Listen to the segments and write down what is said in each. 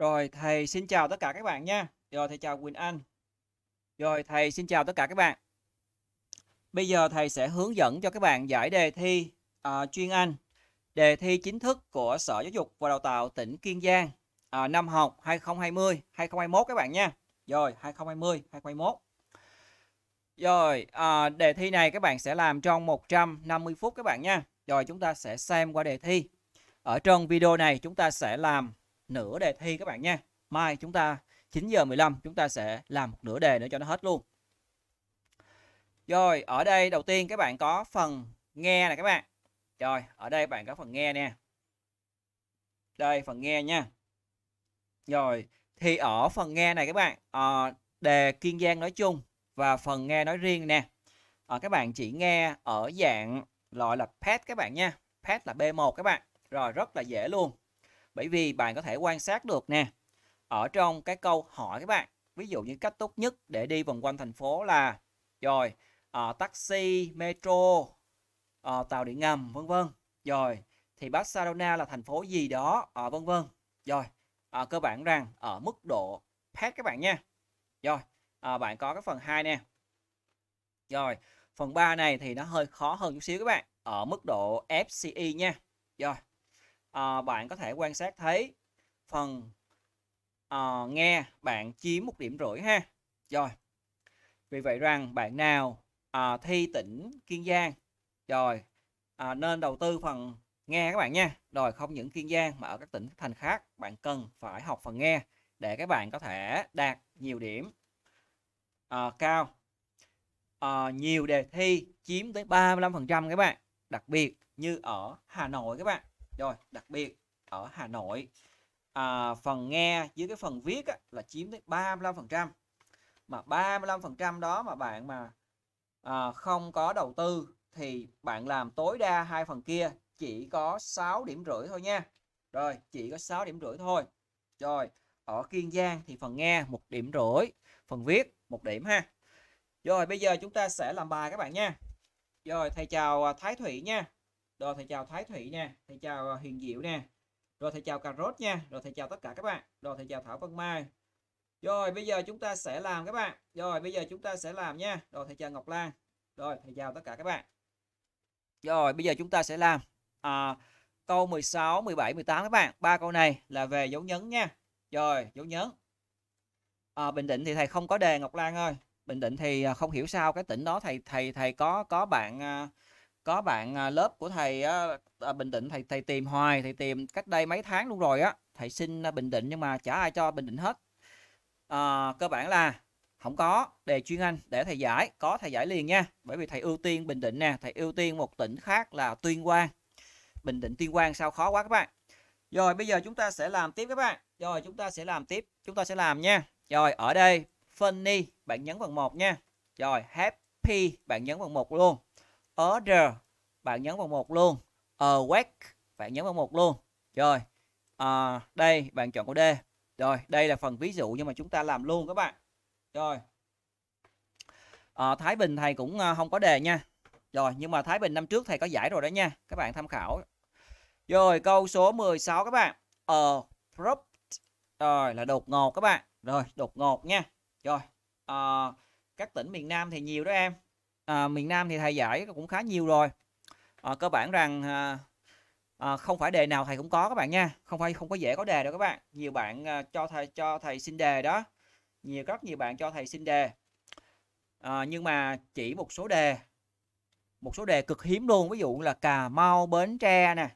Rồi thầy xin chào tất cả các bạn nha. Rồi thầy chào Quỳnh Anh. Rồi thầy xin chào tất cả các bạn. Bây giờ thầy sẽ hướng dẫn cho các bạn giải đề thi uh, chuyên Anh, đề thi chính thức của Sở Giáo dục và Đào tạo tỉnh Kiên Giang uh, năm học 2020, 2021 các bạn nha. Rồi 2020, 2021. Rồi uh, đề thi này các bạn sẽ làm trong 150 phút các bạn nha. Rồi chúng ta sẽ xem qua đề thi. Ở trong video này chúng ta sẽ làm nửa đề thi các bạn nha. Mai chúng ta 9 giờ 15 chúng ta sẽ làm một nửa đề nữa cho nó hết luôn. Rồi, ở đây đầu tiên các bạn có phần nghe này các bạn. Rồi, ở đây bạn có phần nghe nè. Đây phần nghe nha. Rồi, thì ở phần nghe này các bạn, à, đề Kiên Giang nói chung và phần nghe nói riêng nè. À, các bạn chỉ nghe ở dạng loại là PET các bạn nha. PET là B1 các bạn. Rồi, rất là dễ luôn. Bởi vì bạn có thể quan sát được nè, ở trong cái câu hỏi các bạn, ví dụ như cách tốt nhất để đi vòng quanh thành phố là rồi à, taxi, metro, à, tàu điện ngầm vân vân. Rồi thì Barcelona là thành phố gì đó ở ờ, vân vân. Rồi à, cơ bản rằng ở mức độ pass các bạn nha. Rồi à, bạn có cái phần 2 nè. Rồi phần 3 này thì nó hơi khó hơn chút xíu các bạn ở mức độ FCE nha. Rồi à, bạn có thể quan sát thấy phần à, nghe bạn chiếm một điểm rưỡi ha rồi vì vậy rằng bạn nào à, thi tỉnh Kiên Giang rồi à, nên đầu tư phần nghe các bạn nha rồi không những Kiên Giang mà ở các tỉnh thành khác bạn cần phải học phần nghe để các bạn có thể đạt nhiều điểm à, cao à, nhiều đề thi chiếm tới 35% các bạn đặc biệt như ở Hà Nội các bạn rồi đặc biệt ở Hà Nội à, phần nghe với cái phần viết á, là chiếm tới 35 phần trăm mà 35 phần trăm đó mà bạn mà à, không có đầu tư thì bạn làm tối đa hai phần kia chỉ có 6 điểm rưỡi thôi nha rồi chỉ có 6 điểm rưỡi thôi rồi ở Kiên Giang thì phần nghe một điểm rưỡi phần viết một điểm ha rồi bây giờ chúng ta sẽ làm bài các bạn nha rồi thầy chào à, Thái Thủy nha rồi thầy chào Thái Thủy nha thầy chào à, Hiền Diệu nè. Rồi thầy chào cà rốt nha, rồi thầy chào tất cả các bạn. Rồi thầy chào Thảo Vân Mai. Rồi bây giờ chúng ta sẽ làm các bạn. Rồi bây giờ chúng ta sẽ làm nha. Rồi thầy chào Ngọc Lan. Rồi thầy chào tất cả các bạn. Rồi bây giờ chúng ta sẽ làm à, câu 16, 17, 18 các bạn. Ba câu này là về dấu nhấn nha. Rồi, dấu nhấn. À, Bình Định thì thầy không có đề Ngọc Lan ơi. Bình Định thì à, không hiểu sao cái tỉnh đó thầy thầy thầy có có bạn à, có bạn à, lớp của thầy à, Bình Định thầy thầy tìm hoài thầy tìm cách đây mấy tháng luôn rồi á thầy xin à, Bình Định nhưng mà chả ai cho Bình Định hết à, cơ bản là không có đề chuyên anh để thầy giải có thầy giải liền nha bởi vì thầy ưu tiên Bình Định nè thầy ưu tiên một tỉnh khác là Tuyên Quang Bình Định Tuyên Quang sao khó quá các bạn rồi bây giờ chúng ta sẽ làm tiếp các bạn rồi chúng ta sẽ làm tiếp chúng ta sẽ làm nha rồi ở đây funny bạn nhấn vào một nha rồi happy bạn nhấn vào một luôn order bạn nhấn vào một luôn awake bạn nhấn vào một luôn rồi à, đây bạn chọn của D rồi đây là phần ví dụ nhưng mà chúng ta làm luôn các bạn rồi à, Thái Bình thầy cũng à, không có đề nha rồi nhưng mà Thái Bình năm trước thầy có giải rồi đó nha các bạn tham khảo rồi câu số 16 các bạn abrupt rồi là đột ngột các bạn rồi đột ngột nha rồi à, các tỉnh miền Nam thì nhiều đó em à, miền Nam thì thầy giải cũng khá nhiều rồi à, cơ bản rằng à, à, không phải đề nào thầy cũng có các bạn nha không phải không có dễ có đề đâu các bạn nhiều bạn à, cho thầy cho thầy xin đề đó nhiều rất nhiều bạn cho thầy xin đề à, nhưng mà chỉ một số đề một số đề cực hiếm luôn ví dụ là Cà Mau Bến Tre nè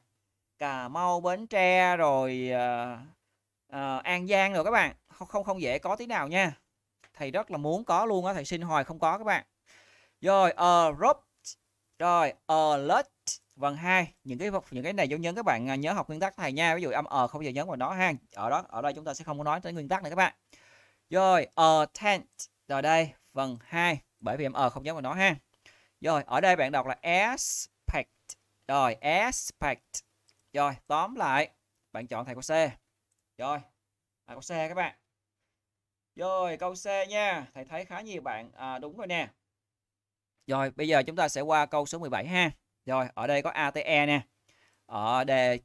Cà Mau Bến Tre rồi à, à, An Giang rồi các bạn không không không dễ có tí nào nha thầy rất là muốn có luôn á thầy xin hoài không có các bạn rồi erupt. Rồi alert. Vần hai những cái những cái này giống nhấn các bạn à, nhớ học nguyên tắc thầy nha. Ví dụ âm ờ không bao giờ nhấn vào nó ha. Ở đó ở đây chúng ta sẽ không có nói tới nguyên tắc này các bạn. Rồi attempt. Rồi đây phần hai bởi vì âm ờ không nhấn vào nó ha. Rồi ở đây bạn đọc là aspect. Rồi aspect. Rồi tóm lại bạn chọn thầy của C. Rồi à, câu C các bạn. Rồi câu C nha, thầy thấy khá nhiều bạn à, đúng rồi nè. Rồi bây giờ chúng ta sẽ qua câu số 17 ha. Rồi ở đây có ATE nè. Ở đề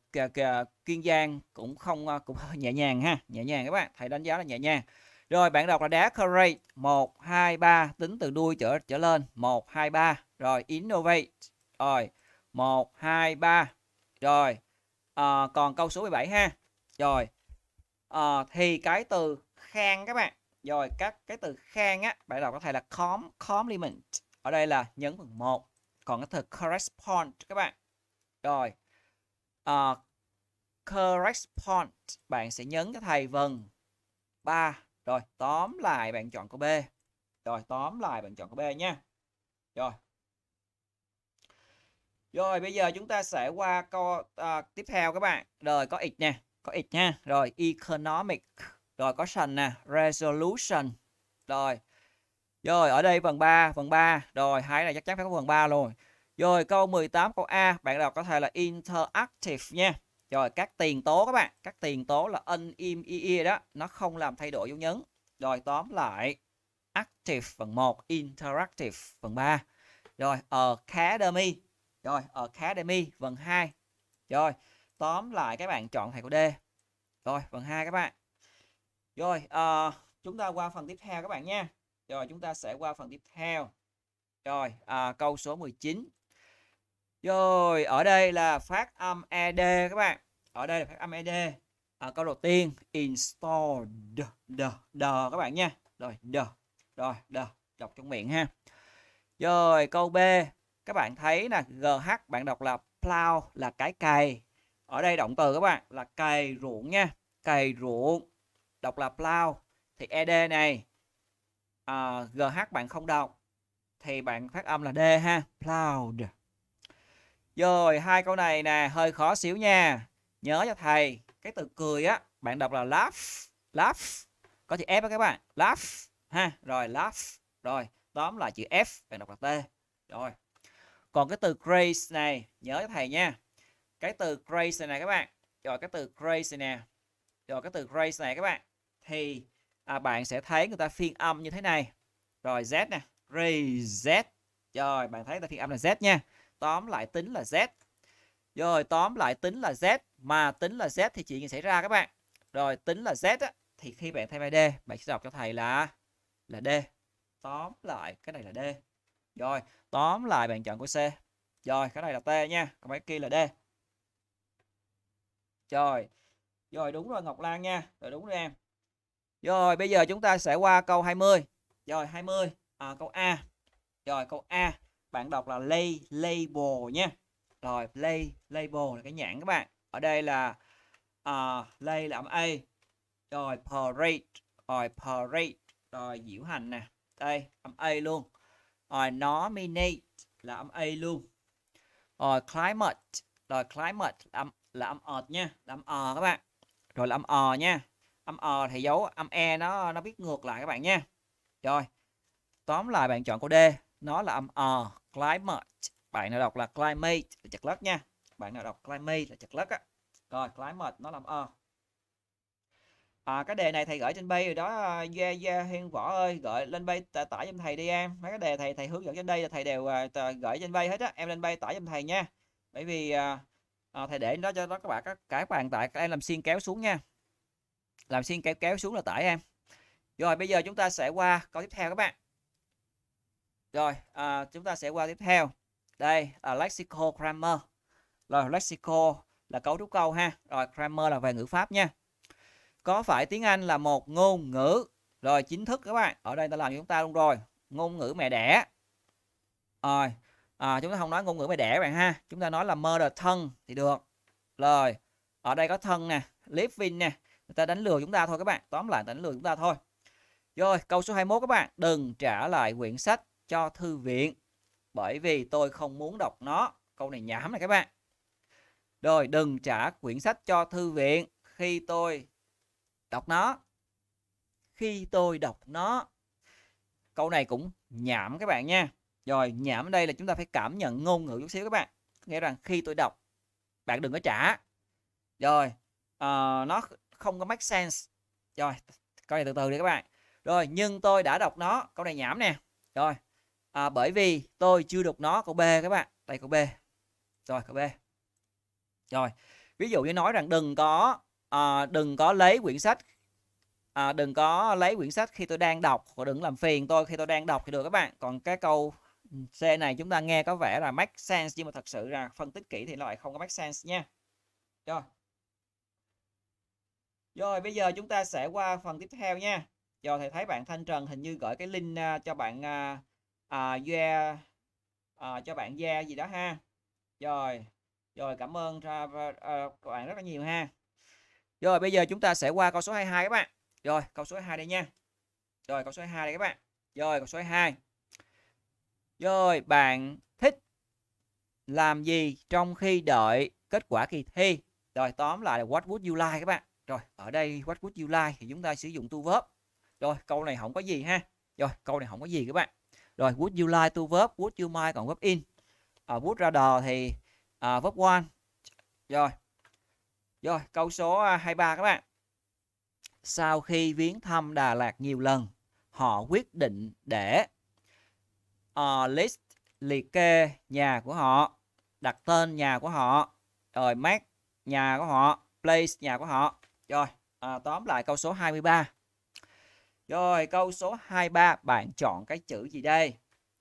Kiên Giang cũng không ờ, cũng nhẹ nhàng ha, nhẹ nhàng các bạn, thầy đánh giá là nhẹ nhàng. Rồi bạn đọc là đá create 1 2 3 tính từ đuôi trở trở lên 1 2 3. Rồi innovate. Rồi 1 2 3. Rồi à, còn câu số 17 ha. Rồi à, thì cái từ khang các bạn. Rồi các cái từ khang á bạn đọc có thể là com limit ở đây là nhấn phần 1 còn cái từ correspond các bạn rồi uh, correspond bạn sẽ nhấn cái thầy vần 3 rồi tóm lại bạn chọn câu B rồi tóm lại bạn chọn câu B nha rồi rồi bây giờ chúng ta sẽ qua câu uh, tiếp theo các bạn rồi có ít nè có ít nha rồi economic rồi có sần nè resolution rồi rồi ở đây phần 3, phần 3. Rồi hai này chắc chắn phải có phần 3 rồi. Rồi câu 18 câu A, bạn đọc có thể là interactive nha. Rồi các tiền tố các bạn, các tiền tố là in im ie đó, nó không làm thay đổi dấu nhấn. Rồi tóm lại active phần 1, interactive phần 3. Rồi academy. Rồi academy phần 2. Rồi tóm lại các bạn chọn thầy của D. Rồi phần 2 các bạn. Rồi uh, chúng ta qua phần tiếp theo các bạn nha. Rồi chúng ta sẽ qua phần tiếp theo. Rồi à, câu số 19. Rồi ở đây là phát âm ed các bạn. Ở đây là phát âm ed. À, câu đầu tiên installed the, the, các bạn nha. Rồi the. Rồi the đọc trong miệng ha. Rồi câu B các bạn thấy nè GH bạn đọc là plow là cái cày. Ở đây động từ các bạn là cày ruộng nha, cày ruộng đọc là plow thì ed này à, ờ, GH bạn không đọc thì bạn phát âm là D ha Proud rồi hai câu này nè hơi khó xíu nha nhớ cho thầy cái từ cười á bạn đọc là laugh laugh có chữ F đó các bạn laugh ha rồi laugh rồi tóm lại chữ F bạn đọc là T rồi còn cái từ grace này nhớ cho thầy nha cái từ grace này các bạn rồi cái từ grace này nè rồi cái từ grace này các bạn thì à, bạn sẽ thấy người ta phiên âm như thế này rồi z nè raise z rồi bạn thấy người ta phiên âm là z nha tóm lại tính là z rồi tóm lại tính là z mà tính là z thì chuyện gì xảy ra các bạn rồi tính là z á, thì khi bạn thay vào d bạn sẽ đọc cho thầy là là d tóm lại cái này là d rồi tóm lại bạn chọn của c rồi cái này là t nha còn cái kia là d rồi rồi đúng rồi ngọc lan nha rồi đúng rồi em rồi bây giờ chúng ta sẽ qua câu 20. Rồi 20 à, câu A. Rồi câu A bạn đọc là lay label nha. Rồi lay label là cái nhãn các bạn. Ở đây là uh, lay là âm A. Rồi parade, rồi parade, rồi diễu hành nè. Đây âm A luôn. Rồi nominate là âm A luôn. Rồi climate, rồi climate là âm là âm ọt nha, là âm ờ các bạn. Rồi là âm ờ nha âm o ờ thì dấu âm e nó nó viết ngược lại các bạn nha rồi tóm lại bạn chọn câu D nó là âm o ờ, climate bạn nào đọc là climate là chật lất nha bạn nào đọc climate là chật lất á rồi climate nó làm o. Ờ. à, cái đề này thầy gửi trên bay rồi đó à, gia gia hiên võ ơi gửi lên bay tải giùm thầy đi em mấy cái đề thầy thầy hướng dẫn trên đây là thầy đều uh, gửi trên bay hết á em lên bay tải giùm thầy nha bởi vì à, à thầy để đó cho đó các bạn các, các bạn tại các em làm xiên kéo xuống nha làm xuyên kéo kéo xuống là tải em rồi bây giờ chúng ta sẽ qua câu tiếp theo các bạn rồi à, chúng ta sẽ qua tiếp theo đây là lexical grammar rồi lexical là cấu trúc câu ha rồi grammar là về ngữ pháp nha có phải tiếng Anh là một ngôn ngữ rồi chính thức các bạn ở đây ta làm cho chúng ta luôn rồi ngôn ngữ mẹ đẻ rồi à, chúng ta không nói ngôn ngữ mẹ đẻ các bạn ha chúng ta nói là mother thân thì được rồi ở đây có thân nè living nè người ta đánh lừa chúng ta thôi các bạn tóm lại đánh lừa chúng ta thôi rồi câu số 21 các bạn đừng trả lại quyển sách cho thư viện bởi vì tôi không muốn đọc nó câu này nhảm này các bạn rồi đừng trả quyển sách cho thư viện khi tôi đọc nó khi tôi đọc nó câu này cũng nhảm các bạn nha rồi nhảm ở đây là chúng ta phải cảm nhận ngôn ngữ chút xíu các bạn Nghe rằng khi tôi đọc bạn đừng có trả rồi à, nó không có make sense rồi coi này từ từ đi các bạn rồi nhưng tôi đã đọc nó câu này nhảm nè rồi à, bởi vì tôi chưa đọc nó câu b các bạn đây câu b rồi câu b rồi ví dụ như nói rằng đừng có à, đừng có lấy quyển sách à, đừng có lấy quyển sách khi tôi đang đọc và đừng làm phiền tôi khi tôi đang đọc thì được các bạn còn cái câu C này chúng ta nghe có vẻ là make sense nhưng mà thật sự là phân tích kỹ thì nó lại không có make sense nha rồi rồi bây giờ chúng ta sẽ qua phần tiếp theo nha. Rồi thầy thấy bạn Thanh Trần hình như gửi cái link uh, cho bạn uh, uh, Gia uh, cho bạn Gia gì đó ha. Rồi. Rồi cảm ơn uh, uh, các bạn rất là nhiều ha. Rồi bây giờ chúng ta sẽ qua câu số 22 các bạn. Rồi câu số 22 đây nha. Rồi câu số 22 đây các bạn. Rồi câu số 22. Rồi bạn thích làm gì trong khi đợi kết quả kỳ thi? Rồi tóm lại là what would you like các bạn. Rồi, ở đây what would you like thì chúng ta sử dụng tu verb. Rồi, câu này không có gì ha. Rồi, câu này không có gì các bạn. Rồi, would you like tu verb, would you mind còn verb in. Ở à, uh, would rather thì uh, verb one. Rồi. Rồi, câu số 23 à, các bạn. Sau khi viếng thăm Đà Lạt nhiều lần, họ quyết định để uh, list liệt kê nhà của họ, đặt tên nhà của họ, rồi mark nhà của họ, place nhà của họ rồi, à, tóm lại câu số 23. Rồi, câu số 23 bạn chọn cái chữ gì đây?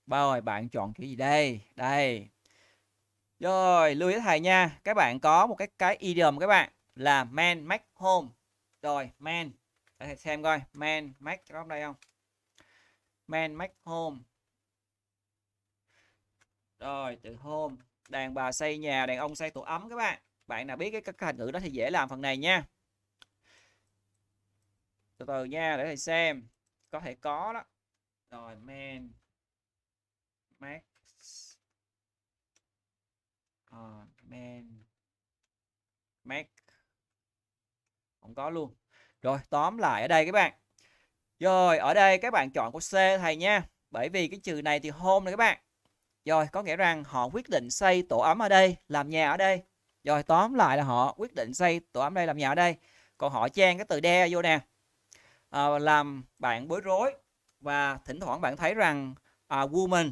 Rồi, bạn chọn chữ gì đây? Đây. Rồi, lưu ý thầy nha, các bạn có một cái cái idiom các bạn là man make home. Rồi, man. Để xem coi, man make có đây không? Man make home. Rồi, từ home, đàn bà xây nhà, đàn ông xây tổ ấm các bạn. Bạn nào biết cái, cái, cái thành ngữ đó thì dễ làm phần này nha từ từ nha để thầy xem có thể có đó rồi men max uh, ờ, men max không có luôn rồi tóm lại ở đây các bạn rồi ở đây các bạn chọn của C thầy nha bởi vì cái trừ này thì hôn này các bạn rồi có nghĩa rằng họ quyết định xây tổ ấm ở đây làm nhà ở đây rồi tóm lại là họ quyết định xây tổ ấm đây làm nhà ở đây còn họ trang cái từ đe vô nè uh, làm bạn bối rối và thỉnh thoảng bạn thấy rằng uh, woman,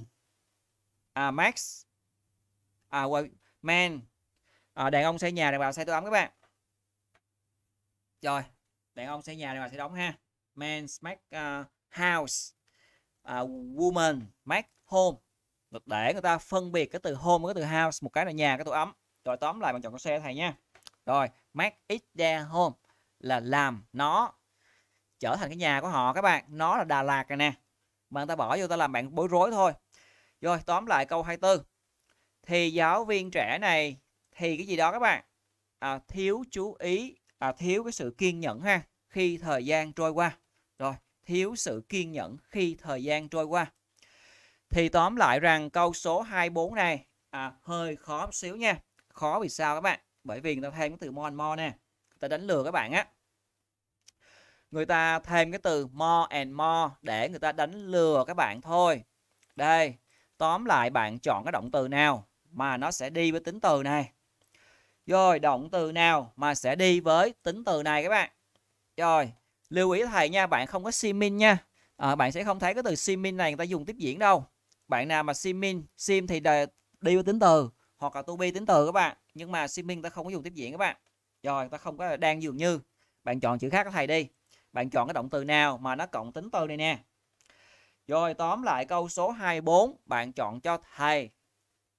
uh, max, uh, man, uh, đàn ông xây nhà đàn bà xây tổ ấm các bạn. Rồi, đàn ông xây nhà đàn bà xây đóng ha. Man max uh, house, uh, woman max home. Được để người ta phân biệt cái từ home với cái từ house, một cái là nhà, cái tổ ấm. Rồi tóm lại bạn chọn con xe thầy nha. Rồi, max it their home là làm nó trở thành cái nhà của họ các bạn nó là Đà Lạt rồi nè mà người ta bỏ vô ta làm bạn bối rối thôi rồi tóm lại câu 24 thì giáo viên trẻ này thì cái gì đó các bạn à, thiếu chú ý à, thiếu cái sự kiên nhẫn ha khi thời gian trôi qua rồi thiếu sự kiên nhẫn khi thời gian trôi qua thì tóm lại rằng câu số 24 này à, hơi khó một xíu nha khó vì sao các bạn bởi vì người ta thêm cái từ mon mon nè ta đánh lừa các bạn á người ta thêm cái từ more and more để người ta đánh lừa các bạn thôi. Đây, tóm lại bạn chọn cái động từ nào mà nó sẽ đi với tính từ này. Rồi, động từ nào mà sẽ đi với tính từ này các bạn. Rồi, lưu ý thầy nha, bạn không có simin nha. À, bạn sẽ không thấy cái từ simin này người ta dùng tiếp diễn đâu. Bạn nào mà simin, sim thì đi với tính từ hoặc là to be tính từ các bạn. Nhưng mà simin ta không có dùng tiếp diễn các bạn. Rồi, ta không có đang dường như. Bạn chọn chữ khác của thầy đi bạn chọn cái động từ nào mà nó cộng tính từ này nè rồi tóm lại câu số 24 bạn chọn cho thầy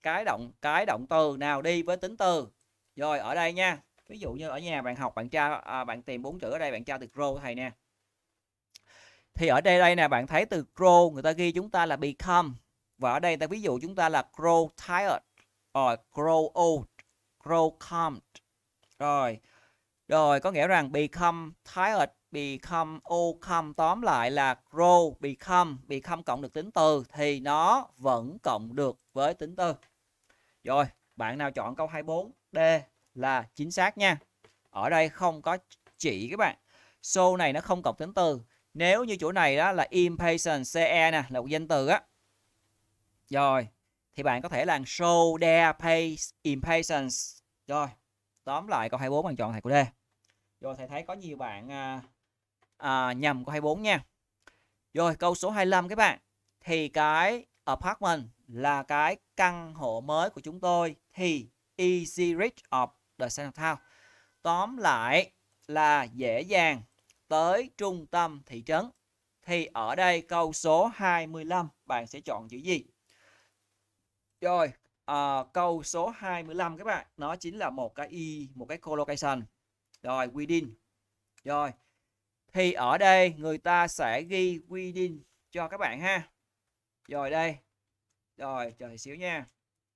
cái động cái động từ nào đi với tính từ rồi ở đây nha ví dụ như ở nhà bạn học bạn tra à, bạn tìm bốn chữ ở đây bạn tra từ grow thầy nè thì ở đây đây nè bạn thấy từ grow người ta ghi chúng ta là become và ở đây ta ví dụ chúng ta là grow tired rồi grow old grow calm rồi rồi có nghĩa rằng become tired become come tóm lại là grow become become cộng được tính từ thì nó vẫn cộng được với tính từ. Rồi, bạn nào chọn câu 24D là chính xác nha. Ở đây không có chỉ các bạn. So này nó không cộng tính từ. Nếu như chỗ này đó là impatient CE e nè, là một danh từ á. Rồi, thì bạn có thể là show their pace impatience. Rồi, tóm lại câu 24 bạn chọn thầy của D. Rồi thầy thấy có nhiều bạn à, à, nhầm của 24 nha. Rồi câu số 25 các bạn. Thì cái apartment là cái căn hộ mới của chúng tôi thì easy reach of the center town. Tóm lại là dễ dàng tới trung tâm thị trấn. Thì ở đây câu số 25 bạn sẽ chọn chữ gì? Rồi, à, câu số 25 các bạn, nó chính là một cái y, e, một cái collocation. Rồi, within. Rồi, thì ở đây người ta sẽ ghi quy định cho các bạn ha rồi đây rồi chờ xíu nha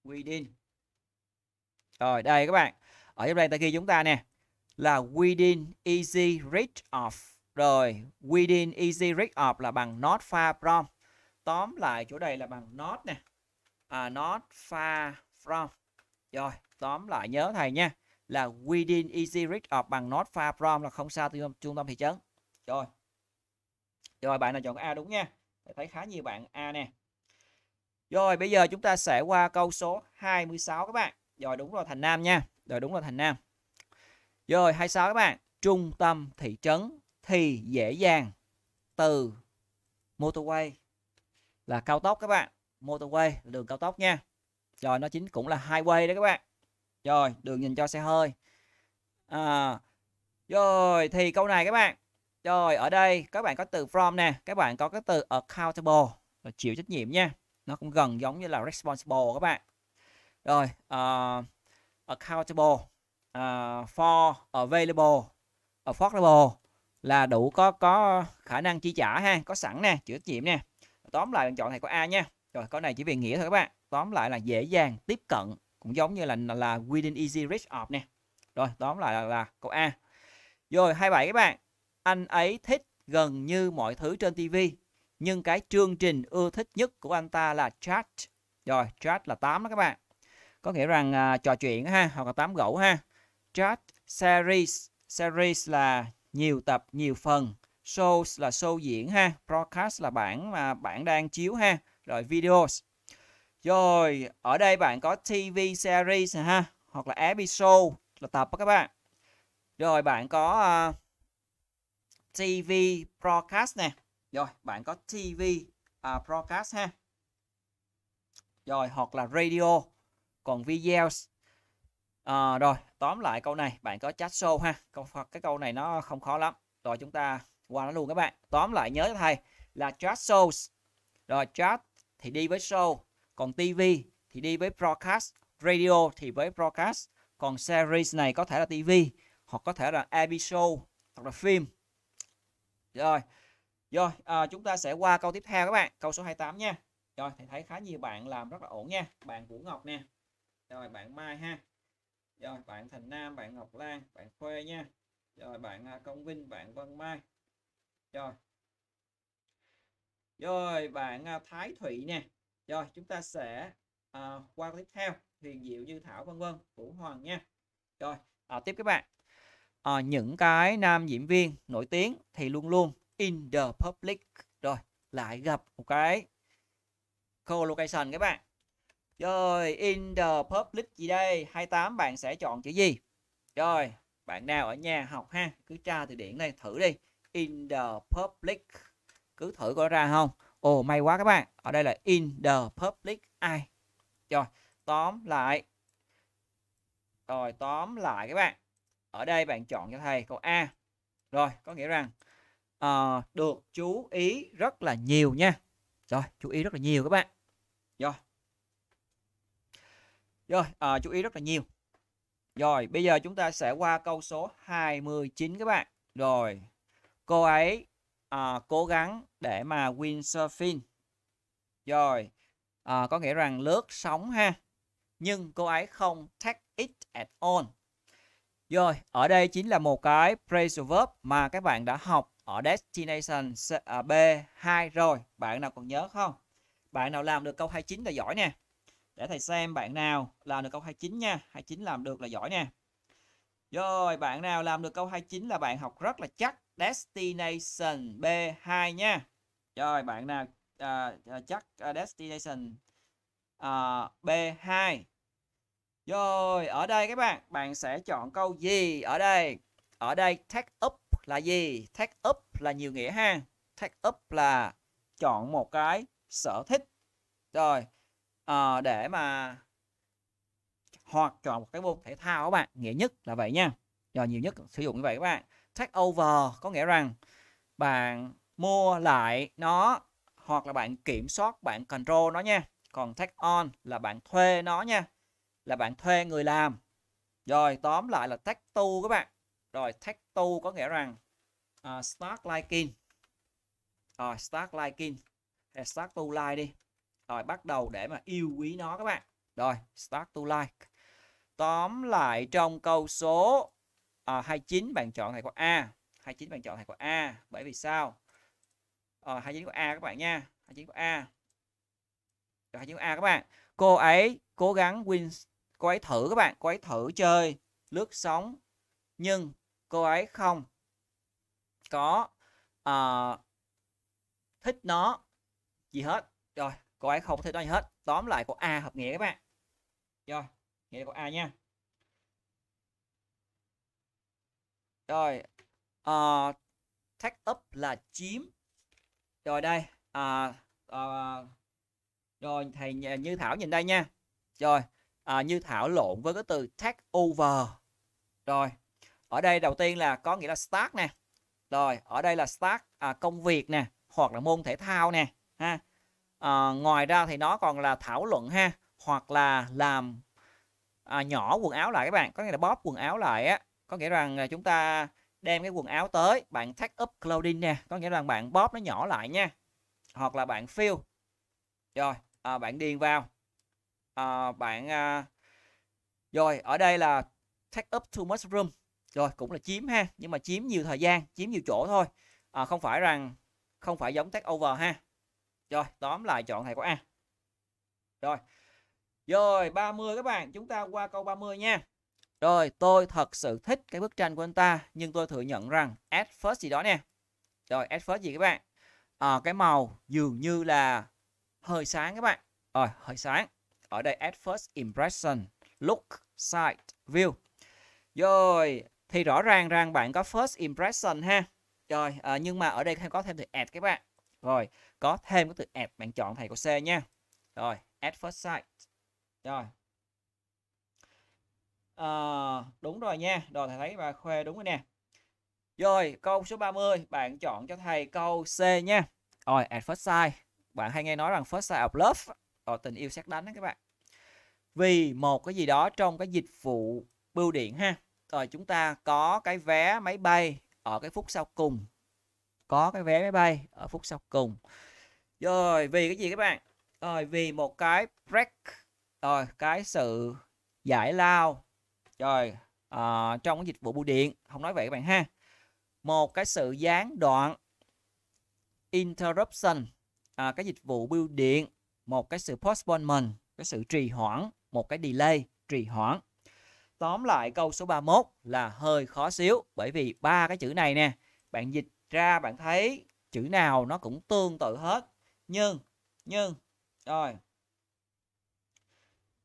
quy định rồi đây các bạn ở trong đây ta ghi chúng ta nè là within easy reach of rồi within easy reach of là bằng not far from tóm lại chỗ đây là bằng not nè à, not far from rồi tóm lại nhớ thầy nha là within easy reach of bằng not far from là không xa từ trung tâm thị trấn rồi rồi bạn nào chọn A đúng nha thấy khá nhiều bạn A nè rồi bây giờ chúng ta sẽ qua câu số 26 các bạn rồi đúng rồi Thành Nam nha rồi đúng rồi Thành Nam rồi 26 các bạn trung tâm thị trấn thì dễ dàng từ motorway là cao tốc các bạn motorway là đường cao tốc nha rồi nó chính cũng là highway đấy các bạn rồi đường dành cho xe hơi à, rồi thì câu này các bạn rồi ở đây các bạn có từ from nè, các bạn có cái từ accountable là chịu trách nhiệm nha. Nó cũng gần giống như là responsible các bạn. Rồi uh, accountable uh, for available affordable là đủ có có khả năng chi trả ha, có sẵn nè, chịu trách nhiệm nè. Tóm lại bạn chọn này có A nha. Rồi câu này chỉ về nghĩa thôi các bạn. Tóm lại là dễ dàng tiếp cận cũng giống như là là within easy reach of nè. Rồi tóm lại là, là câu A. Rồi 27 các bạn. Anh ấy thích gần như mọi thứ trên TV. Nhưng cái chương trình ưa thích nhất của anh ta là chat. Rồi, chat là 8 đó các bạn. Có nghĩa rằng à, trò chuyện ha, hoặc là 8 gẫu ha. Chat series. Series là nhiều tập, nhiều phần. Shows là show diễn ha. Broadcast là bản mà bạn đang chiếu ha. Rồi videos. Rồi, ở đây bạn có TV series ha. Hoặc là episode là tập đó các bạn. Rồi bạn có... Uh, TV broadcast nè rồi bạn có TV uh, à, broadcast ha rồi hoặc là radio còn video à, rồi tóm lại câu này bạn có chat show ha câu cái câu này nó không khó lắm rồi chúng ta qua nó luôn các bạn tóm lại nhớ cho thầy là chat shows rồi chat thì đi với show còn TV thì đi với broadcast radio thì với broadcast còn series này có thể là TV hoặc có thể là AB show hoặc là phim rồi. Rồi, à, chúng ta sẽ qua câu tiếp theo các bạn, câu số 28 nha. Rồi, thầy thấy khá nhiều bạn làm rất là ổn nha. Bạn Vũ Ngọc nè. Rồi bạn Mai ha. Rồi bạn Thành Nam, bạn Ngọc Lan, bạn Khuê nha. Rồi bạn à, Công Vinh, bạn Vân Mai. Rồi. Rồi bạn à, Thái Thụy nè. Rồi chúng ta sẽ à, qua tiếp theo. Huyền Diệu Như Thảo vân vân, Vũ Hoàng nha. Rồi, à, tiếp các bạn à, những cái nam diễn viên nổi tiếng thì luôn luôn in the public rồi lại gặp một cái co-location các bạn rồi in the public gì đây 28 bạn sẽ chọn chữ gì rồi bạn nào ở nhà học ha cứ tra từ điển đây thử đi in the public cứ thử có ra không ồ may quá các bạn ở đây là in the public ai rồi tóm lại rồi tóm lại các bạn ở đây bạn chọn cho thầy câu A rồi có nghĩa rằng uh, được chú ý rất là nhiều nha rồi chú ý rất là nhiều các bạn rồi rồi uh, chú ý rất là nhiều rồi bây giờ chúng ta sẽ qua câu số 29 các bạn rồi cô ấy uh, cố gắng để mà windsurfing rồi uh, có nghĩa rằng lướt sóng ha nhưng cô ấy không take it at all rồi, ở đây chính là một cái phrasal verb mà các bạn đã học ở destination à, B2 rồi. Bạn nào còn nhớ không? Bạn nào làm được câu 29 là giỏi nè. Để thầy xem bạn nào làm được câu 29 nha. 29 làm được là giỏi nè. Rồi, bạn nào làm được câu 29 là bạn học rất là chắc destination B2 nha. Rồi, bạn nào uh, chắc destination uh, B2 rồi, ở đây các bạn, bạn sẽ chọn câu gì ở đây? Ở đây take up là gì? Take up là nhiều nghĩa ha. Take up là chọn một cái sở thích. Rồi, à, để mà hoặc chọn một cái môn thể thao các bạn. Nghĩa nhất là vậy nha. Rồi, nhiều nhất sử dụng như vậy các bạn. Take over có nghĩa rằng bạn mua lại nó hoặc là bạn kiểm soát, bạn control nó nha. Còn take on là bạn thuê nó nha là bạn thuê người làm rồi tóm lại là tech tu các bạn rồi tech tu có nghĩa rằng uh, à, start liking rồi start liking hay start to like đi rồi bắt đầu để mà yêu quý nó các bạn rồi start to like tóm lại trong câu số uh, à, 29 bạn chọn thầy có A 29 bạn chọn thầy có A bởi vì sao uh, 29 có A các bạn nha 29 có A rồi 29 có A các bạn cô ấy cố gắng win cô ấy thử các bạn cô ấy thử chơi lướt sóng nhưng cô ấy không có uh, thích nó gì hết rồi cô ấy không thích nó gì hết tóm lại của a hợp nghĩa các bạn rồi nghĩa của a nha rồi uh, take up là chiếm rồi đây uh, uh, rồi thầy à, như thảo nhìn đây nha rồi à, như thảo lộn với cái từ take over rồi ở đây đầu tiên là có nghĩa là start nè rồi ở đây là start à, công việc nè hoặc là môn thể thao nè ha à, ngoài ra thì nó còn là thảo luận ha hoặc là làm à, nhỏ quần áo lại các bạn có nghĩa là bóp quần áo lại á có nghĩa rằng chúng ta đem cái quần áo tới bạn take up clothing nè có nghĩa rằng bạn bóp nó nhỏ lại nha hoặc là bạn fill rồi à, bạn điền vào à, bạn à, rồi ở đây là take up too much room rồi cũng là chiếm ha nhưng mà chiếm nhiều thời gian chiếm nhiều chỗ thôi à, không phải rằng không phải giống take over ha rồi tóm lại chọn thầy có a rồi rồi 30 các bạn chúng ta qua câu 30 nha rồi tôi thật sự thích cái bức tranh của anh ta nhưng tôi thừa nhận rằng at first gì đó nè rồi at first gì các bạn à, cái màu dường như là hơi sáng các bạn rồi hơi sáng ở đây at first impression, look, sight, view. Rồi, thì rõ ràng rằng bạn có first impression ha. Rồi, à, nhưng mà ở đây có thêm từ add các bạn. Rồi, có thêm cái từ add, bạn chọn thầy của C nha. Rồi, at first sight. Rồi. À, đúng rồi nha. Rồi thầy thấy bà khoe đúng rồi nè. Rồi, câu số 30, bạn chọn cho thầy câu C nha. Rồi, at first sight. Bạn hay nghe nói rằng first sight of love, rồi tình yêu xét đánh đó các bạn vì một cái gì đó trong cái dịch vụ bưu điện ha rồi chúng ta có cái vé máy bay ở cái phút sau cùng có cái vé máy bay ở phút sau cùng rồi vì cái gì các bạn rồi vì một cái break rồi cái sự giải lao rồi à, trong cái dịch vụ bưu điện không nói vậy các bạn ha một cái sự gián đoạn interruption à, cái dịch vụ bưu điện một cái sự postponement cái sự trì hoãn một cái delay trì hoãn. Tóm lại câu số 31 là hơi khó xíu bởi vì ba cái chữ này nè, bạn dịch ra bạn thấy chữ nào nó cũng tương tự hết. Nhưng nhưng rồi.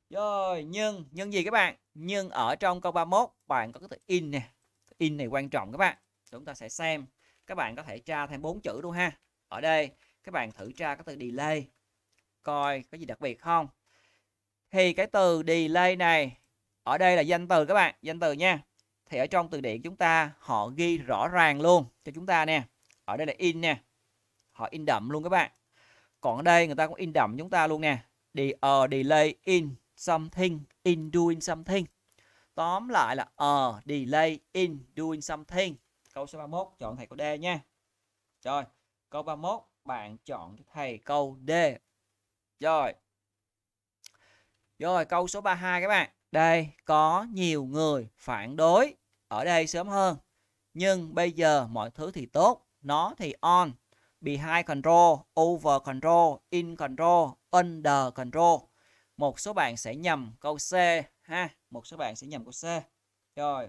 Rồi, nhưng nhưng gì các bạn? Nhưng ở trong câu 31 bạn có cái từ in nè. In này quan trọng các bạn. Chúng ta sẽ xem. Các bạn có thể tra thêm bốn chữ luôn ha. Ở đây các bạn thử tra cái từ delay coi có gì đặc biệt không thì cái từ delay này ở đây là danh từ các bạn, danh từ nha. Thì ở trong từ điển chúng ta họ ghi rõ ràng luôn cho chúng ta nè. Ở đây là in nè. Họ in đậm luôn các bạn. Còn ở đây người ta cũng in đậm chúng ta luôn nè. The a delay in something, in doing something. Tóm lại là a ờ, delay in doing something. Câu số 31 chọn thầy câu D nha. Rồi, câu 31 bạn chọn thầy câu D. Rồi. Rồi câu số 32 các bạn. Đây có nhiều người phản đối ở đây sớm hơn. Nhưng bây giờ mọi thứ thì tốt, nó thì on, behind control, over control, in control, under control. Một số bạn sẽ nhầm câu C ha, một số bạn sẽ nhầm câu C. Rồi.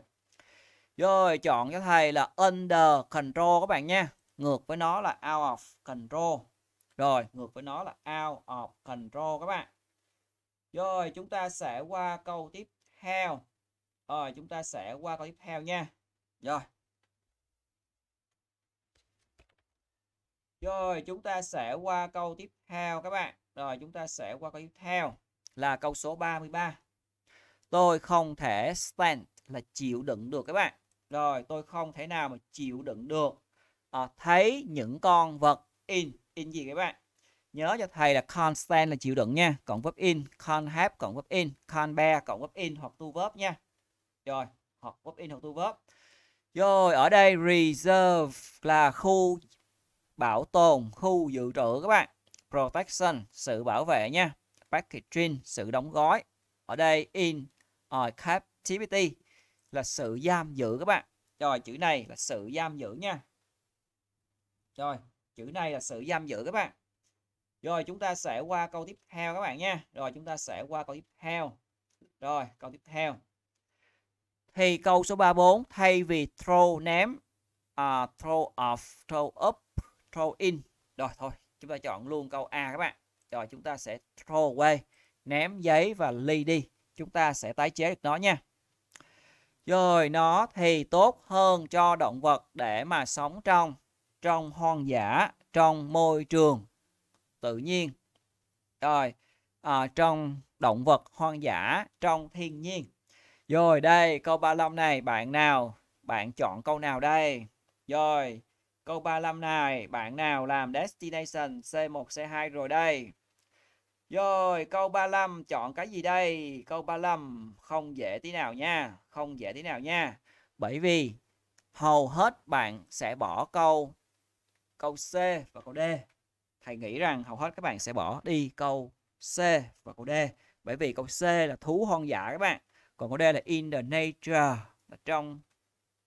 Rồi chọn cho thầy là under control các bạn nha. Ngược với nó là out of control. Rồi, ngược với nó là out of control các bạn. Rồi chúng ta sẽ qua câu tiếp theo. Rồi chúng ta sẽ qua câu tiếp theo nha. Rồi. Rồi chúng ta sẽ qua câu tiếp theo các bạn. Rồi chúng ta sẽ qua câu tiếp theo là câu số 33. Tôi không thể stand là chịu đựng được các bạn. Rồi tôi không thể nào mà chịu đựng được. À, thấy những con vật in in gì các bạn? Nhớ cho thầy là constant là chịu đựng nha. Cộng verb in, can have cộng verb in, can bear cộng verb in hoặc to verb nha. Rồi, hoặc verb in hoặc to verb. Rồi, ở đây reserve là khu bảo tồn, khu dự trữ các bạn. Protection, sự bảo vệ nha. Packaging, sự đóng gói. Ở đây in uh, captivity là sự giam giữ các bạn. Rồi, chữ này là sự giam giữ nha. Rồi, chữ này là sự giam giữ các bạn. Rồi chúng ta sẽ qua câu tiếp theo các bạn nha. Rồi chúng ta sẽ qua câu tiếp theo. Rồi câu tiếp theo. Thì câu số 34 thay vì throw ném uh, throw off, throw up, throw in. Rồi thôi, chúng ta chọn luôn câu A các bạn. Rồi chúng ta sẽ throw away, ném giấy và ly đi. Chúng ta sẽ tái chế được nó nha. Rồi nó thì tốt hơn cho động vật để mà sống trong trong hoang dã, trong môi trường tự nhiên rồi à, trong động vật hoang dã trong thiên nhiên rồi đây câu 35 này bạn nào bạn chọn câu nào đây rồi câu 35 này bạn nào làm destination C1 C2 rồi đây rồi câu 35 chọn cái gì đây câu 35 không dễ tí nào nha không dễ tí nào nha bởi vì hầu hết bạn sẽ bỏ câu câu C và câu D hãy nghĩ rằng hầu hết các bạn sẽ bỏ đi câu C và câu D bởi vì câu C là thú hoang dã các bạn còn câu D là in the nature là trong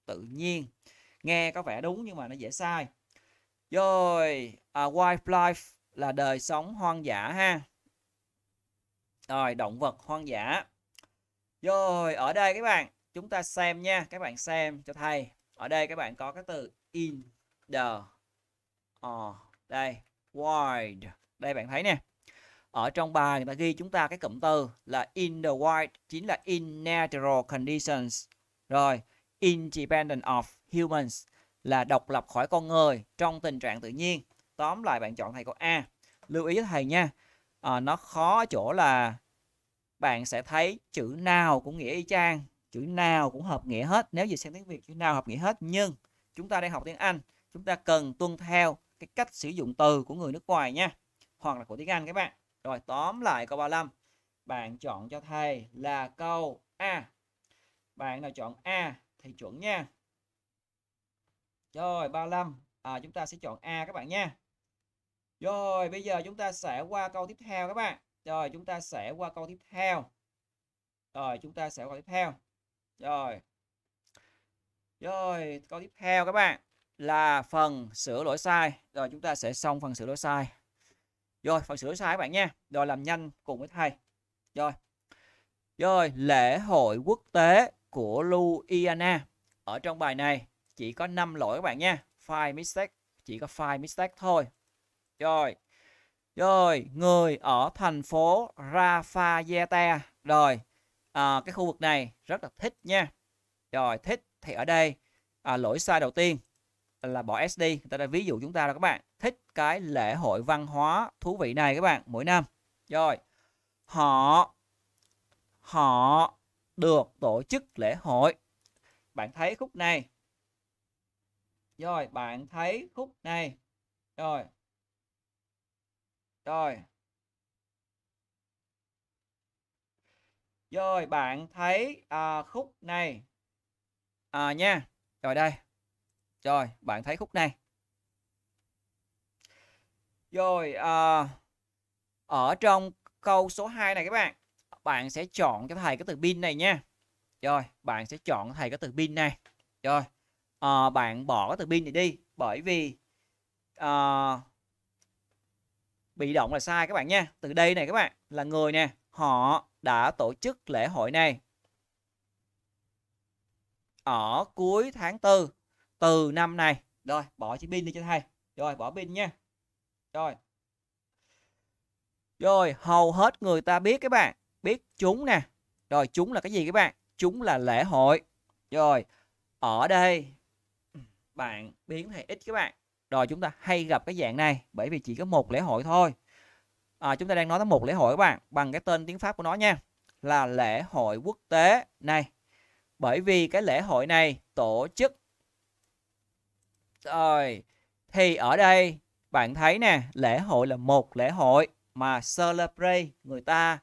tự nhiên nghe có vẻ đúng nhưng mà nó dễ sai rồi à, wildlife là đời sống hoang dã ha rồi động vật hoang dã rồi ở đây các bạn chúng ta xem nha các bạn xem cho thầy ở đây các bạn có cái từ in the ờ đây wide. Đây bạn thấy nè. Ở trong bài người ta ghi chúng ta cái cụm từ là in the wide chính là in natural conditions. Rồi, independent of humans là độc lập khỏi con người trong tình trạng tự nhiên. Tóm lại bạn chọn thầy câu A. Lưu ý với thầy nha. À, nó khó chỗ là bạn sẽ thấy chữ nào cũng nghĩa y chang, chữ nào cũng hợp nghĩa hết. Nếu dịch sang tiếng Việt chữ nào hợp nghĩa hết nhưng chúng ta đang học tiếng Anh, chúng ta cần tuân theo cái cách sử dụng từ của người nước ngoài nha hoặc là của tiếng Anh các bạn rồi tóm lại câu 35 bạn chọn cho thầy là câu A bạn nào chọn A thì chuẩn nha rồi 35 à, chúng ta sẽ chọn A các bạn nha rồi bây giờ chúng ta sẽ qua câu tiếp theo các bạn rồi chúng ta sẽ qua câu tiếp theo rồi chúng ta sẽ qua tiếp theo rồi rồi câu tiếp theo các bạn là phần sửa lỗi sai rồi chúng ta sẽ xong phần sửa lỗi sai rồi phần sửa lỗi sai các bạn nha rồi làm nhanh cùng với thầy rồi rồi lễ hội quốc tế của Louisiana ở trong bài này chỉ có 5 lỗi các bạn nha file mistake chỉ có file mistake thôi rồi rồi người ở thành phố Lafayette rồi à, cái khu vực này rất là thích nha rồi thích thì ở đây à, lỗi sai đầu tiên là bỏ SD người ta đã ví dụ chúng ta là các bạn thích cái lễ hội văn hóa thú vị này các bạn mỗi năm rồi họ họ được tổ chức lễ hội bạn thấy khúc này rồi bạn thấy khúc này rồi rồi rồi bạn thấy à, khúc này à, nha rồi đây rồi, bạn thấy khúc này. Rồi, à, ở trong câu số 2 này các bạn, bạn sẽ chọn cho thầy cái từ pin này nha. Rồi, bạn sẽ chọn thầy cái từ pin này. Rồi, à, bạn bỏ cái từ pin này đi. Bởi vì à, bị động là sai các bạn nha. Từ đây này các bạn là người nè, họ đã tổ chức lễ hội này ở cuối tháng 4 từ năm này rồi bỏ chiếc pin đi cho thầy rồi bỏ pin nha rồi rồi hầu hết người ta biết các bạn biết chúng nè rồi chúng là cái gì các bạn chúng là lễ hội rồi ở đây bạn biến thầy ít các bạn rồi chúng ta hay gặp cái dạng này bởi vì chỉ có một lễ hội thôi à, chúng ta đang nói tới một lễ hội các bạn bằng cái tên tiếng pháp của nó nha là lễ hội quốc tế này bởi vì cái lễ hội này tổ chức rồi, thì ở đây bạn thấy nè, lễ hội là một lễ hội mà celebrate người ta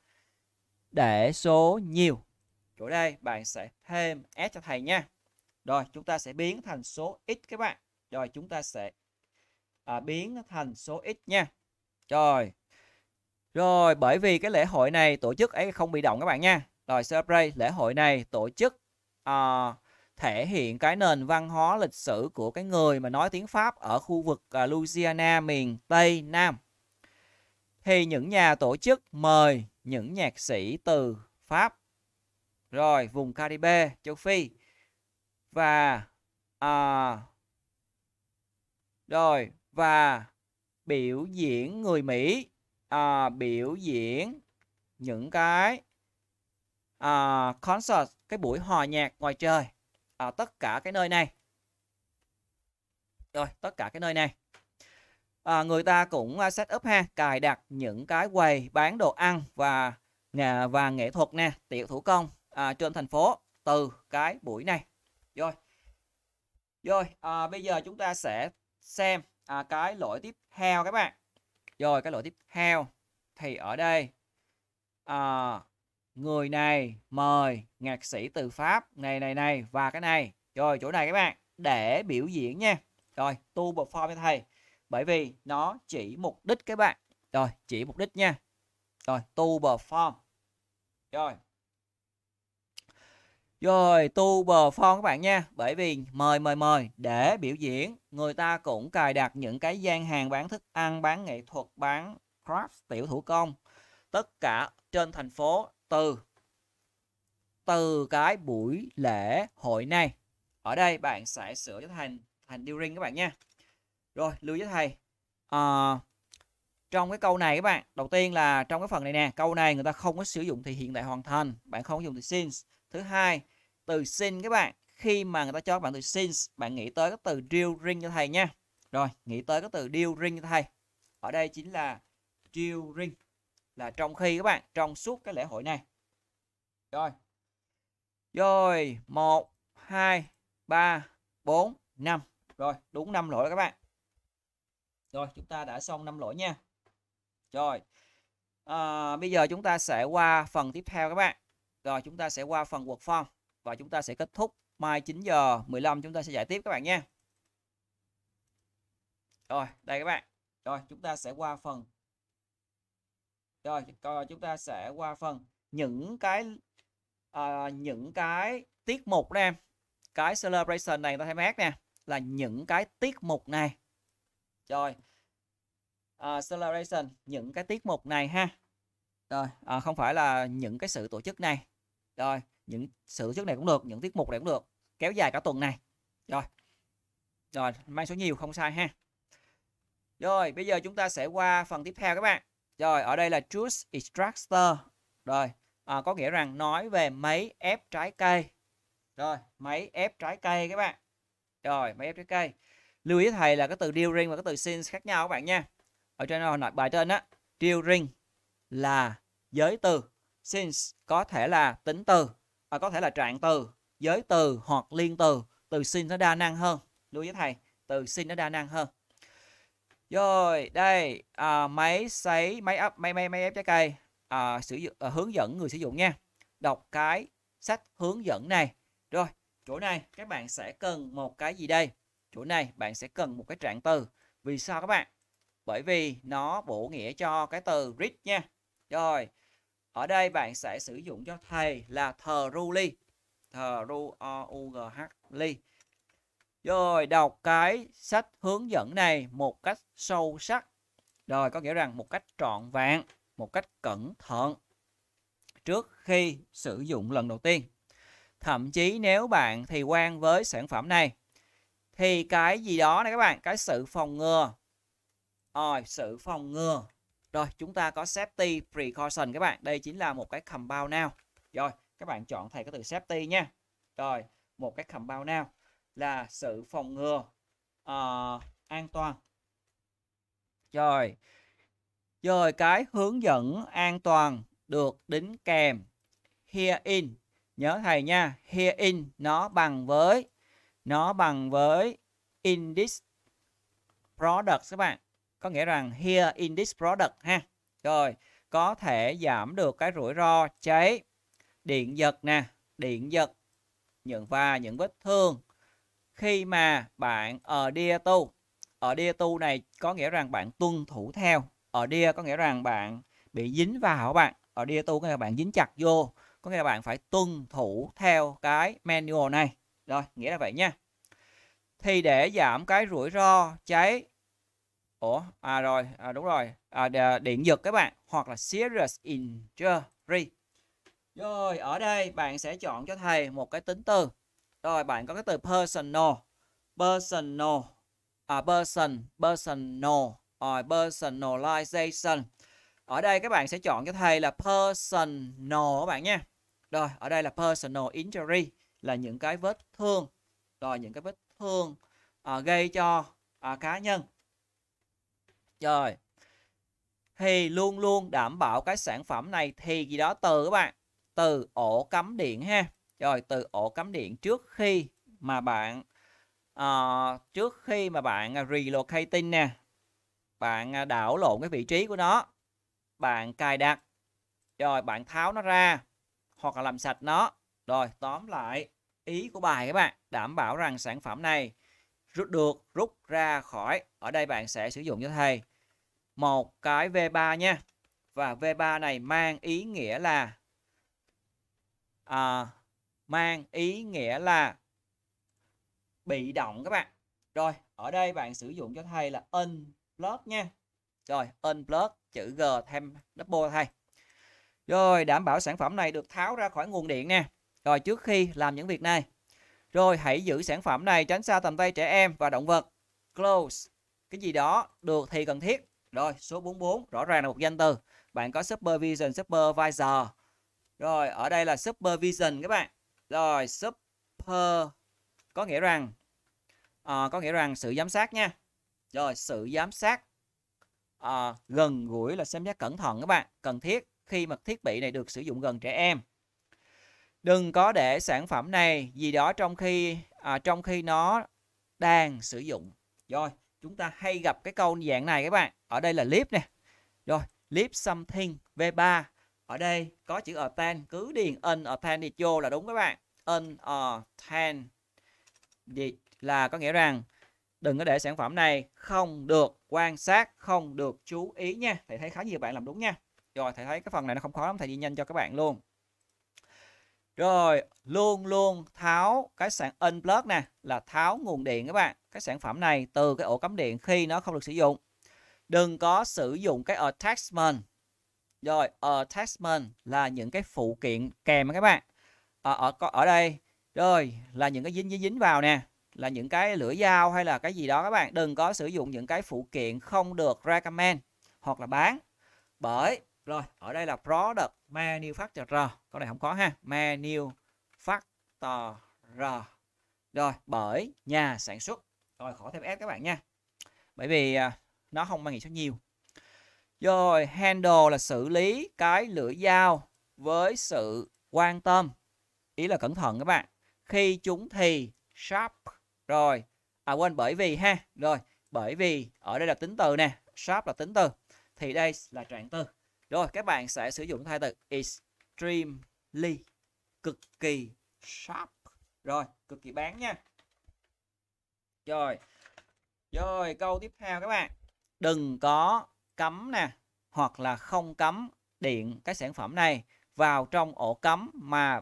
để số nhiều. Chỗ đây bạn sẽ thêm S cho thầy nha. Rồi, chúng ta sẽ biến thành số x các bạn. Rồi, chúng ta sẽ à, biến thành số x nha. Rồi. Rồi, bởi vì cái lễ hội này tổ chức ấy không bị động các bạn nha. Rồi, celebrate lễ hội này tổ chức uh, thể hiện cái nền văn hóa lịch sử của cái người mà nói tiếng Pháp ở khu vực à, Louisiana miền Tây Nam. Thì những nhà tổ chức mời những nhạc sĩ từ Pháp, rồi vùng Caribe, châu Phi và à, rồi và biểu diễn người Mỹ, à, biểu diễn những cái à, concert, cái buổi hòa nhạc ngoài trời ở tất cả cái nơi này rồi tất cả cái nơi này à, người ta cũng à, set up ha cài đặt những cái quầy bán đồ ăn và nhà và nghệ thuật nè tiểu thủ công à, trên thành phố từ cái buổi này rồi rồi à, bây giờ chúng ta sẽ xem à, cái lỗi tiếp theo các bạn rồi cái lỗi tiếp theo thì ở đây à, người này mời nhạc sĩ từ Pháp này này này và cái này rồi chỗ này các bạn để biểu diễn nha rồi tu perform cho thầy bởi vì nó chỉ mục đích các bạn rồi chỉ mục đích nha rồi tu perform rồi rồi tu bờ phon các bạn nha Bởi vì mời mời mời để biểu diễn Người ta cũng cài đặt những cái gian hàng bán thức ăn, bán nghệ thuật, bán craft tiểu thủ công Tất cả trên thành phố từ từ cái buổi lễ hội này ở đây bạn sẽ sửa cho thành thành during các bạn nha rồi lưu với thầy à, trong cái câu này các bạn đầu tiên là trong cái phần này nè câu này người ta không có sử dụng thì hiện tại hoàn thành bạn không dùng thì since thứ hai từ since các bạn khi mà người ta cho các bạn từ since bạn nghĩ tới cái từ during cho thầy nha rồi nghĩ tới cái từ during cho thầy ở đây chính là during là trong khi các bạn trong suốt cái lễ hội này rồi rồi một hai ba bốn năm rồi đúng năm lỗi các bạn rồi chúng ta đã xong năm lỗi nha rồi à, bây giờ chúng ta sẽ qua phần tiếp theo các bạn rồi chúng ta sẽ qua phần quật form và chúng ta sẽ kết thúc mai 9 giờ 15 chúng ta sẽ giải tiếp các bạn nha rồi đây các bạn rồi chúng ta sẽ qua phần rồi chúng ta sẽ qua phần những cái à, những cái tiết mục đây em cái celebration này ta thấy mát nè là những cái tiết mục này rồi à, celebration những cái tiết mục này ha rồi à, không phải là những cái sự tổ chức này rồi những sự tổ chức này cũng được những tiết mục này cũng được kéo dài cả tuần này rồi rồi mang số nhiều không sai ha rồi bây giờ chúng ta sẽ qua phần tiếp theo các bạn rồi, ở đây là juice extractor. Rồi, à, có nghĩa rằng nói về máy ép trái cây. Rồi, máy ép trái cây các bạn. Rồi, máy ép trái cây. Lưu ý thầy là cái từ during và cái từ since khác nhau các bạn nha. Ở trên hồi nội bài trên á, during là giới từ, since có thể là tính từ, à, có thể là trạng từ, giới từ hoặc liên từ. Từ since nó đa năng hơn. Lưu ý thầy, từ since nó đa năng hơn. Rồi, đây à, máy sấy máy ấp máy máy máy ép trái cây à, sử dụng à, hướng dẫn người sử dụng nha. Đọc cái sách hướng dẫn này. Rồi, chỗ này các bạn sẽ cần một cái gì đây? Chỗ này bạn sẽ cần một cái trạng từ. Vì sao các bạn? Bởi vì nó bổ nghĩa cho cái từ read nha. Rồi, ở đây bạn sẽ sử dụng cho thầy là thờ ru Thờ ru o u g h ly rồi đọc cái sách hướng dẫn này một cách sâu sắc. Rồi có nghĩa rằng một cách trọn vẹn, một cách cẩn thận trước khi sử dụng lần đầu tiên. Thậm chí nếu bạn thì quen với sản phẩm này thì cái gì đó này các bạn, cái sự phòng ngừa. Rồi sự phòng ngừa. Rồi chúng ta có safety precaution các bạn. Đây chính là một cái compound nào. Rồi các bạn chọn thầy cái từ safety nha. Rồi một cái compound nào là sự phòng ngừa uh, an toàn rồi rồi cái hướng dẫn an toàn được đính kèm here in nhớ thầy nha here in nó bằng với nó bằng với in this product các bạn có nghĩa rằng here in this product ha rồi có thể giảm được cái rủi ro cháy điện giật nè điện giật những và những vết thương khi mà bạn ở ờ, đia tu ở ờ, đia tu này có nghĩa rằng bạn tuân thủ theo ở ờ, đia có nghĩa rằng bạn bị dính vào bạn ở đia tu có nghĩa là bạn dính chặt vô có nghĩa là bạn phải tuân thủ theo cái manual này rồi nghĩa là vậy nha thì để giảm cái rủi ro cháy ủa à rồi à, đúng rồi à, điện giật các bạn hoặc là serious injury rồi ở đây bạn sẽ chọn cho thầy một cái tính từ rồi bạn có cái từ personal. Personal. À person, personal. Rồi personalization. Ở đây các bạn sẽ chọn cho thầy là personal các bạn nha. Rồi, ở đây là personal injury là những cái vết thương. Rồi những cái vết thương à, gây cho à, cá nhân. Rồi. Thì luôn luôn đảm bảo cái sản phẩm này thì gì đó từ các bạn, từ ổ cắm điện ha rồi từ ổ cắm điện trước khi mà bạn uh, trước khi mà bạn à, relocating nè bạn à, đảo lộn cái vị trí của nó bạn cài đặt rồi bạn tháo nó ra hoặc là làm sạch nó rồi tóm lại ý của bài các bạn đảm bảo rằng sản phẩm này rút được rút ra khỏi ở đây bạn sẽ sử dụng cho thầy một cái V3 nha và V3 này mang ý nghĩa là à, mang ý nghĩa là bị động các bạn. Rồi, ở đây bạn sử dụng cho thầy là unplug nha. Rồi, unplug chữ G thêm double thầy. Rồi, đảm bảo sản phẩm này được tháo ra khỏi nguồn điện nè. Rồi, trước khi làm những việc này. Rồi, hãy giữ sản phẩm này tránh xa tầm tay trẻ em và động vật. Close. Cái gì đó được thì cần thiết. Rồi, số 44 rõ ràng là một danh từ. Bạn có supervision, supervisor. Rồi, ở đây là supervision các bạn. Rồi, super có nghĩa rằng à, có nghĩa rằng sự giám sát nha. Rồi, sự giám sát à, gần gũi là xem giác cẩn thận các bạn, cần thiết khi mà thiết bị này được sử dụng gần trẻ em. Đừng có để sản phẩm này gì đó trong khi à, trong khi nó đang sử dụng. Rồi, chúng ta hay gặp cái câu dạng này các bạn. Ở đây là clip nè. Rồi, clip something V3 ở đây có chữ ở tan cứ điền in ở đi vô là đúng các bạn. In ở authentic là có nghĩa rằng đừng có để sản phẩm này không được quan sát, không được chú ý nha. Thầy thấy khá nhiều bạn làm đúng nha. Rồi thầy thấy cái phần này nó không khó lắm, thầy đi nhanh cho các bạn luôn. Rồi, luôn luôn tháo cái sản in unplug nè là tháo nguồn điện các bạn. Cái sản phẩm này từ cái ổ cắm điện khi nó không được sử dụng. Đừng có sử dụng cái attachment rồi, attachment ờ, là những cái phụ kiện kèm các bạn. Ờ, ở ở ở đây rồi là những cái dính dính dính vào nè, là những cái lưỡi dao hay là cái gì đó các bạn, đừng có sử dụng những cái phụ kiện không được recommend hoặc là bán. Bởi rồi, ở đây là product manufacturer. Câu này không có ha. Manufacturer. Rồi, bởi nhà sản xuất. Rồi, khỏi thêm S các bạn nha. Bởi vì à, nó không mang nghĩa số nhiều. Rồi handle là xử lý cái lưỡi dao với sự quan tâm. Ý là cẩn thận các bạn. Khi chúng thì sharp. Rồi, à quên bởi vì ha. Rồi, bởi vì ở đây là tính từ nè, sharp là tính từ. Thì đây là trạng từ. Rồi, các bạn sẽ sử dụng thay từ extremely, cực kỳ sharp. Rồi, cực kỳ bán nha. Rồi. Rồi, câu tiếp theo các bạn. Đừng có cấm nè hoặc là không cấm điện cái sản phẩm này vào trong ổ cấm mà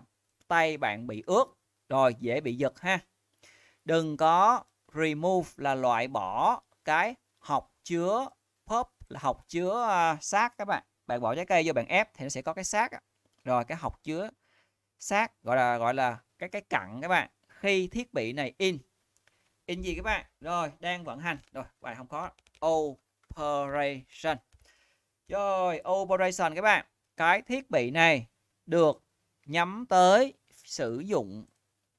tay bạn bị ướt rồi dễ bị giật ha. Đừng có remove là loại bỏ cái hộc chứa pop là hộc chứa sát à, các bạn. Bạn bỏ trái cây vô bạn ép thì nó sẽ có cái sát rồi cái hộc chứa sát gọi là gọi là cái cái cặn các bạn. Khi thiết bị này in in gì các bạn? Rồi đang vận hành. Rồi bài không có. Ok operation rồi operation các bạn cái thiết bị này được nhắm tới sử dụng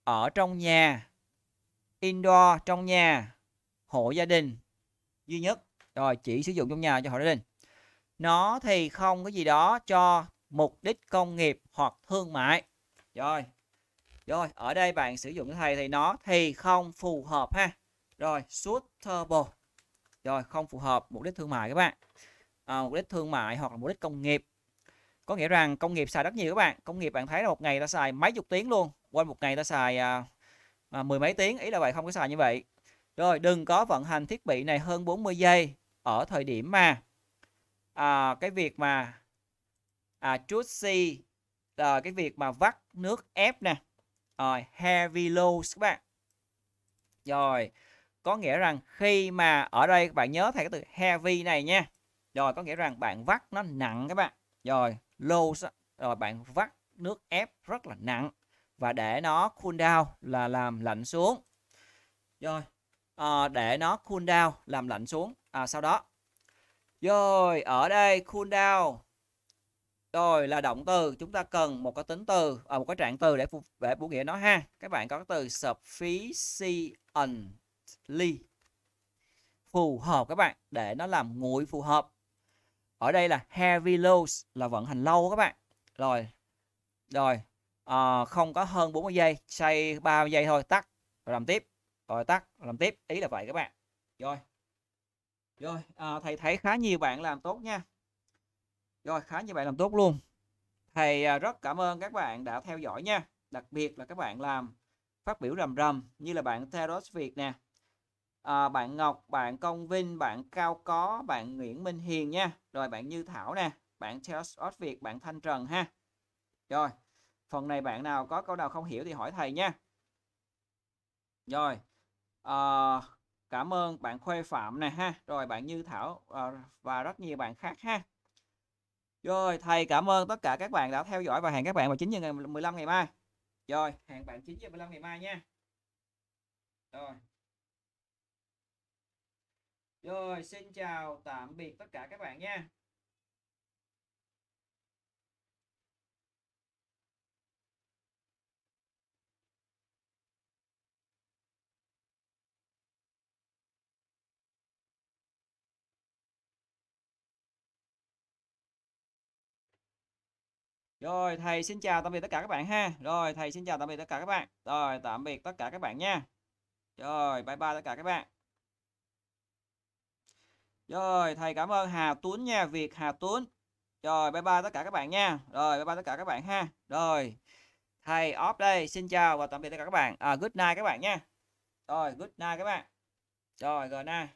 ở trong nhà indoor trong nhà hộ gia đình duy nhất rồi chỉ sử dụng trong nhà cho hộ gia đình nó thì không có gì đó cho mục đích công nghiệp hoặc thương mại rồi rồi ở đây bạn sử dụng thầy thì nó thì không phù hợp ha rồi suitable rồi không phù hợp mục đích thương mại các bạn à, mục đích thương mại hoặc là mục đích công nghiệp có nghĩa rằng công nghiệp xài rất nhiều các bạn công nghiệp bạn thấy là một ngày ta xài mấy chục tiếng luôn quên một ngày ta xài à, à, mười mấy tiếng ý là vậy không có xài như vậy rồi đừng có vận hành thiết bị này hơn 40 giây ở thời điểm mà à, cái việc mà à, Trutsi là cái việc mà vắt nước ép nè rồi heavy loads các bạn rồi có nghĩa rằng khi mà ở đây các bạn nhớ thầy cái từ heavy này nha rồi có nghĩa rằng bạn vắt nó nặng các bạn rồi low rồi bạn vắt nước ép rất là nặng và để nó cool down là làm lạnh xuống rồi à, để nó cool down làm lạnh xuống à, sau đó rồi ở đây cool down rồi là động từ chúng ta cần một cái tính từ à, một cái trạng từ để để bổ nghĩa nó ha các bạn có cái từ sufficient ly phù hợp các bạn để nó làm nguội phù hợp ở đây là heavy loads là vận hành lâu các bạn rồi rồi à, không có hơn 40 giây say 30 giây thôi tắt rồi làm tiếp rồi tắt rồi làm tiếp ý là vậy các bạn rồi rồi à, thầy thấy khá nhiều bạn làm tốt nha rồi khá nhiều bạn làm tốt luôn thầy ờ, rất cảm ơn các bạn đã theo dõi nha đặc biệt là các bạn làm phát biểu rầm rầm như là bạn theros Việt nè à, bạn Ngọc, bạn Công Vinh, bạn Cao Có, bạn Nguyễn Minh Hiền nha. Rồi bạn Như Thảo nè, bạn Charles Ốt Việt, bạn Thanh Trần ha. Rồi, phần này bạn nào có câu nào không hiểu thì hỏi thầy nha. Rồi, à, cảm ơn bạn Khuê Phạm nè ha. Rồi bạn Như Thảo à, và rất nhiều bạn khác ha. Rồi, thầy cảm ơn tất cả các bạn đã theo dõi và hẹn các bạn vào 9 giờ ngày 15 ngày mai. Rồi, hẹn bạn 9 giờ 15 ngày mai nha. Rồi. Rồi, xin chào, tạm biệt tất cả các bạn nha. Rồi, thầy xin chào tạm biệt tất cả các bạn ha. Rồi, thầy xin chào tạm biệt tất cả các bạn. Rồi, tạm biệt tất cả các bạn nha. Rồi, bye bye tất cả các bạn. Rồi, thầy cảm ơn Hà Tuấn nha, Việt Hà Tuấn. Rồi, bye bye tất cả các bạn nha. Rồi, bye bye tất cả các bạn ha. Rồi. Thầy off đây. Xin chào và tạm biệt tất cả các bạn. À, good night các bạn nha. Rồi, good night các bạn. Rồi, good night.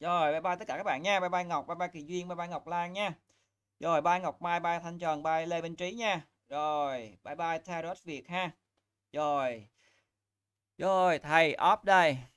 Rồi, bye bye tất cả các bạn nha. Bye bye Ngọc, bye bye Kỳ Duyên, bye bye Ngọc Lan nha. Rồi, bye Ngọc Mai, bye Thanh Trần, bye Lê Minh Trí nha. Rồi, bye bye Tarot Việt ha. Rồi. Rồi, thầy off đây.